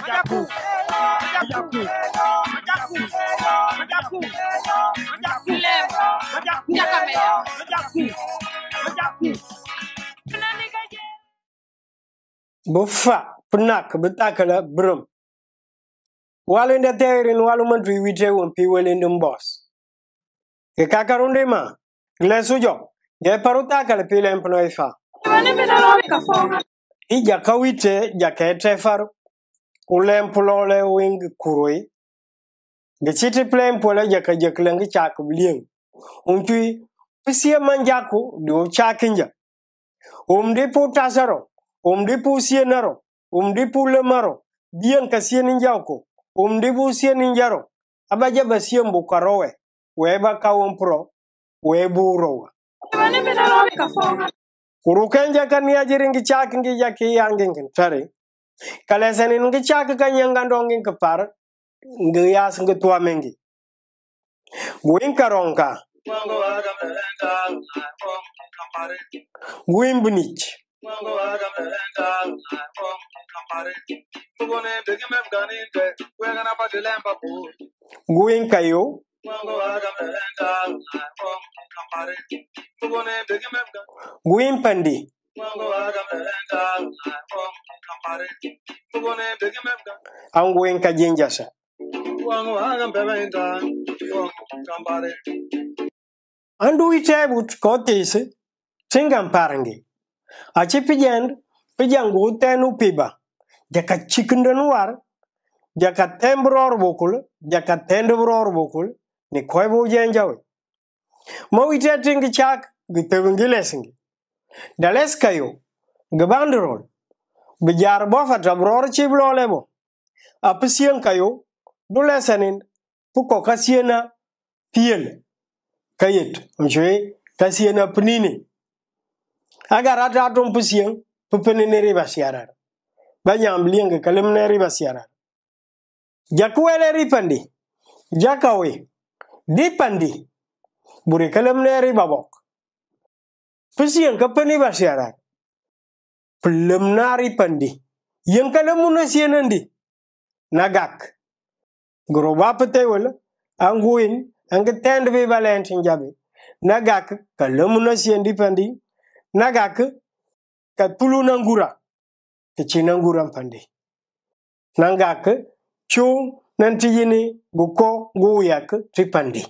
Andaku, andaku, Bofa, pnak, betakala, brum. Walu nda terin walu mandri wije wumpi welindum bos. Ke kakarunde ma, glesujo, je parutakala pile mpnoifa. Ija kawite, jakete faru. kulempulole wing kuroi ge chiti plem pole ja ka jeklengi chak blien unchi pisie manjaku do chakinja umdi putasaro umdi pusie naro umdi pulemaro bien kasie ninjako umdi pusie ninjaro abaja basie mbukarowe weba kawompro weburowa kurukenja kania jiringi chakingi jakiyangingi tare kala senin ngi chak ka nyanga ndongi kepar ngi ya tua mengi guin karonka guin bunich guin kayo guin pandi an goyon ka jenjasa an duwi cebut ko tisi singan pijen gu tenu piba jaka cikindan war jaka tembror bokul jaka tendebror bokul ni koy bu jenjawe mo ite tingi chak gi tebungi lesingi dales kayo Bijar jar bo fata bror ci blole bo a pisien kayo du lesenin puko kasiena piel kayet mjwe kasiena pnini agara ta tum pisien pupene ne riba siarar banyam lienge kalem ne riba siarar jakwele pandi jakawe dipandi buri kalem ne riba bok pisien kapani ba siarar plëm nari pandi yen kala muna sienandi nagak goro wapa tewel anguin anga tend be valent njabe nagak kala muna siendi pandi nagak ka tulu nangura ka chi nangura pandi nangak chu nanti yini guko guyak tripandi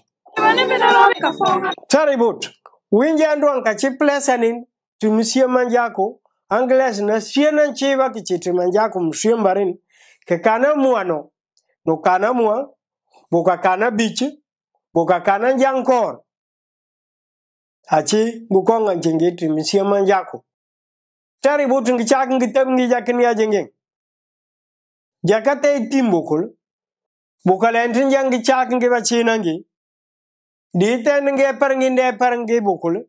Taribut, winja ndo anka chiplesa nin, tumisiyo manjako, angles na siena chiba ki chitima njaku mshimbarin ke kana muano no kana mua buka kana bichi buka kana njankor achi bukonga njingiti msiema njaku tari butu ngichaki ngitem ngijakini ya jengeng jakate timbukul buka lentin jangi chaki ngiba chinangi diten ngeper nginde per ngibukul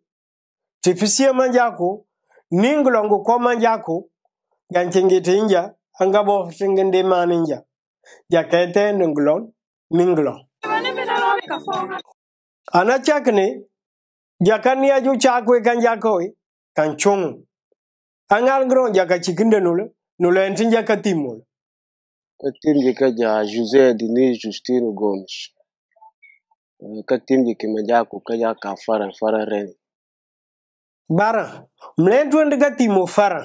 tipisiema njaku ninglongu komanjaku jancingitinja inja singindi maninja jakete ninglon ninglon ana chakni jakani aju chakwe kanjakoi kanchungu angal gron jaka chikinde nule nule entinja katimule ja José Denis Justino Gomes katimjikima jaku kajaka fara fara Barra, mlentwendi ga timo fara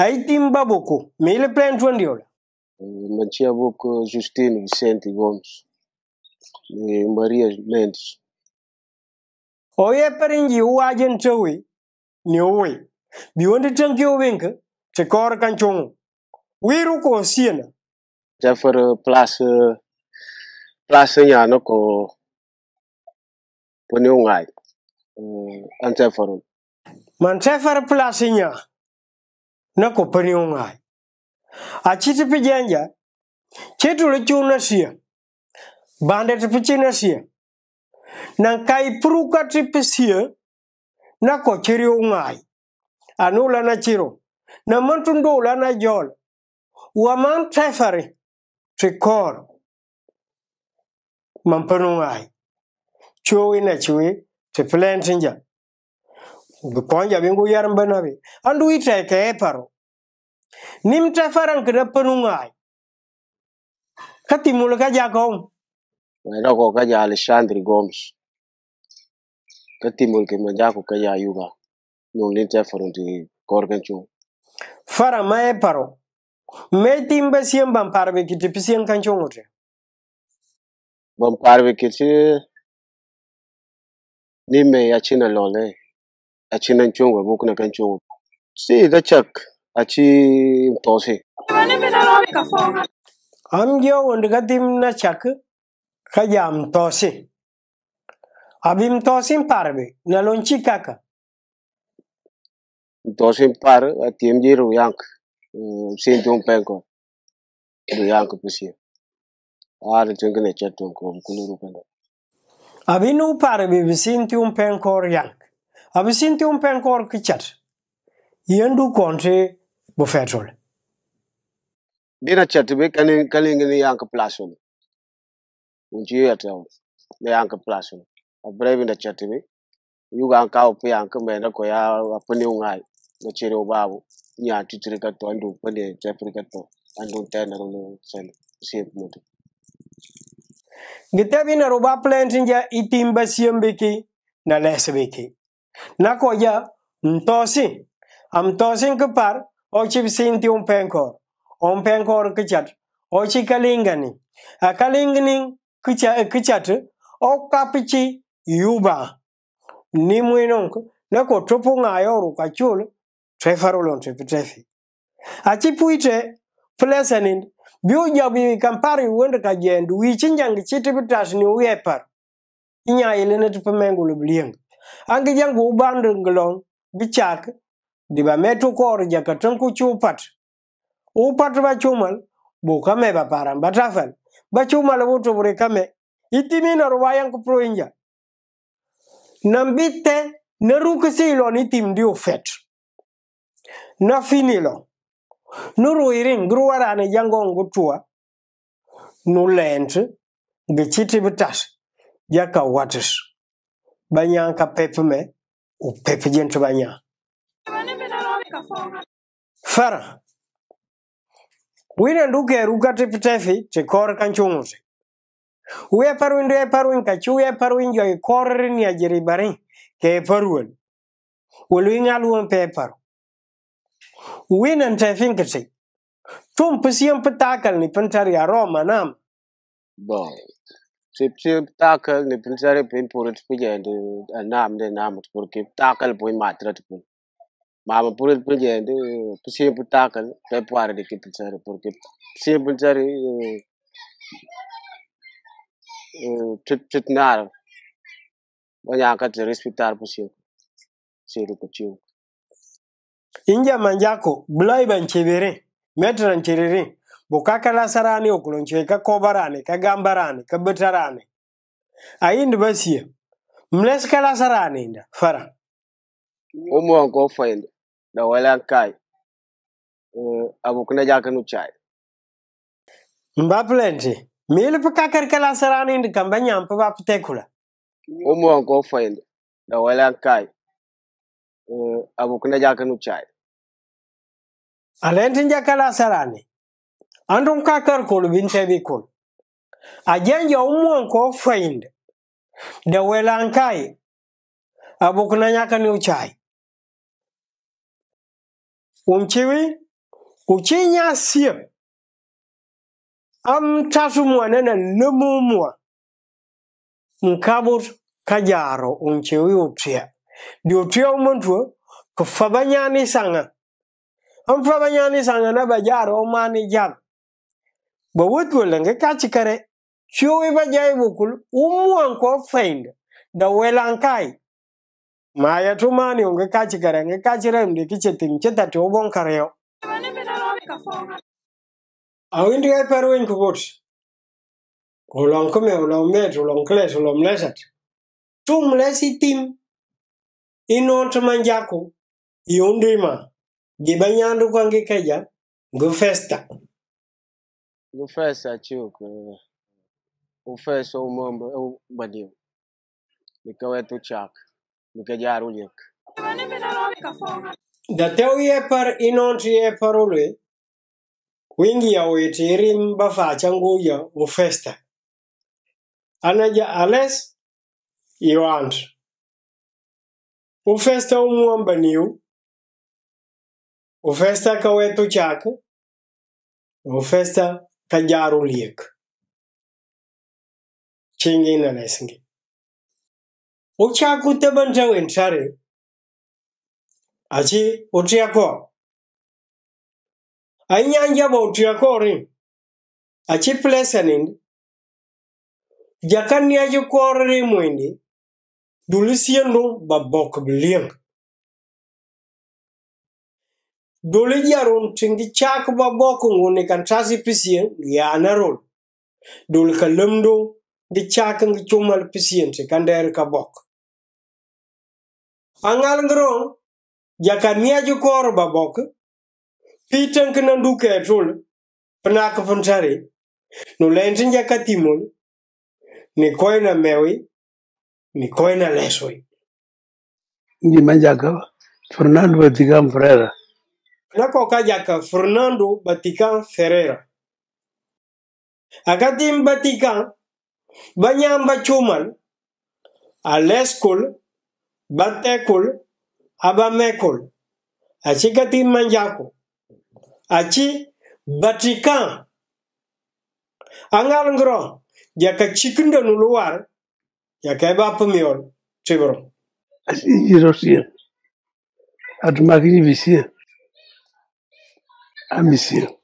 ai babuco, baboko mele plentwendi ola eh, mantia boco Justino Vicente Gomes e Maria Mendes oye o uajen chewe ni uwe biwonde tanki owenka chekor kanchongo wiru ko siena já for eh, place place nyano ko pone ngai Eh, an tɛ farol man tɛ far plasi nya na ko pani ngai a chiti pi jenja chetu le chu na sia bande ti pi na sia nan kai pru ti pi sia na ko chiri ngai anu la na chiro na mantun do la na jol wa man tɛ fari ti kor man pani ngai chuo ina chuo ti pilen ja konja bingu yaram banabe andu ite ke paro nim ta faran kada panungai kati ka ja kom wera ko kaja Alexandre Gomes kati mulke manja ko kaja Yuba no nim ta faran ti korganchu fara mae paro me timba siembam parbe kiti pisien kanchongote bam parbe kiti ni me a china lo le a china chung wa bu kuna kan chung si da chak a chi to si am gyo und ga dim na chak ka yam to si abim to sim parbe na lon chi kaka to sim par a tiem ji ru yang mm, sin tung pen ko ru yang ko pisi ar chung ne chat tung ko kulu ru pen abinu pare bi bisinti un penkor yank un penkor kichat yendu kontre bu fetrol dina chat be kanin kalin ni yank plasun unji yataw ne yank plasun abrebi na chat bi yuga an kawo pu yank me na ko ya apne ungai na chere babu nya titire ka to andu pande afrika to andu tenero no sen save ngete bina roba plant nja itimba siyambiki na lesbiki na koja mtosi amtosi kepar ochi sinti um pengkor um pengkor kechat ochi kalingani a kalingani kucha kechat o kapichi yuba ni muinong na ko tupu ngayo ruka chul trefarulon trefi achi puite plesenin biuja bi kampari wende kajendu wichinjangi chitipitas ni uyepar inya ile netu pemengu lubliyeng angi jangu ubandu ngulong bichak diba metu kori jaka tunku chupat upat bachumal buka meba param batafel bachumal butu burikame iti mina ruwayang kupro inja nambite neruke si ilo nitim diofet na finilo nuruirin gruwarane jangongo tuwa nulent gichiti bitas jaka watis banyanka pepme upepe jentu banya fara wina nduke ruka tipitefi tikore kanchunguse uye paruin duye paruin kachi uye paruin jwa ikore rini ajiribari kee paruin uluinga luwa mpeparu winan tay finka tay tum pusiyam patakal ni pantari aroma nam bo tip tip takal ni pantari pin purit pigend nam de nam pur kip takal boy matrat pun mama purit pigend pusiyam patakal pe puar de kip tsare pur kip pusiyam pantari tit tit nar Banyak kat respitar pusiyam Sirup kecil. inja manjako bulaiba nchebere metra ncherere kobarani ka gambarani kagambarani kabetarani ayindi basie mlesikalasarani inda fara umu wanko fainda da walankai uh, eh, abukuna jakanu chai mbapulenti milpu kakarkalasarani inda kamba nyampu baputekula umu wanko fainda da walankai abukula jakanu chai alentin la sarani andun kakar kulu binte vikun. ajenja umon nko find da welankai abukuna jaka nuchai. umchiwi uchinya siyo am nene nena mwa. nkabut kajaro umchiwi utia. diotuyau montuo kufaba nyani sanga amfaba nyani sanga na bajar omani jam e ba wutwo e lenge kachi kare chuo ba jai bukul umuan ko find da welankai maya tumani unge kachi kare nge kachi remde kiche ting cheta tobon kareo awindi kai perwin kubut ulong kume ulong met ulong kles ulong lesat tum lesi tim inonto manjaku yundima gibanyandu kwangi keja ngufesta ngufesta chuku ufeso umombo badio nikawetu chak nikajaru yek da yepar inonto yepar ulwe wingi ya witiri mbafa changuya ngufesta anaja ales iwant o festa um ambaniu, o festa que o o festa kajaru liek. Chingin na nesingi. O chaku taban chang en chare. Achi o chiako. Anyan jabo o chiako rin. Achi plesanin. Jakan niya jo kore rin muindi. dulisiyen do ba bokbiliyeng doli jaron tingi chak ba boko ngone kan trasi pisiyen ya narol dul ka lemdo di chak ngi chumal pisiyen te kan der ka bok angal ngro jaka nia ju kor ba bok pitan kan duke tul pnak fun tari no lentin jaka timul ni koina mewi Nikoina ni Jimajaka Fernando Vatican Ferreira. jaka Fernando batikan Ferreira. Akati batikan banyamba chuman aleskul batekul abamekul achi kati manjako achi batikan angal ngro jaka chikunda nuluwar Jakie apomyor Cibro? I Rosję. A tu magnificznie. A misję.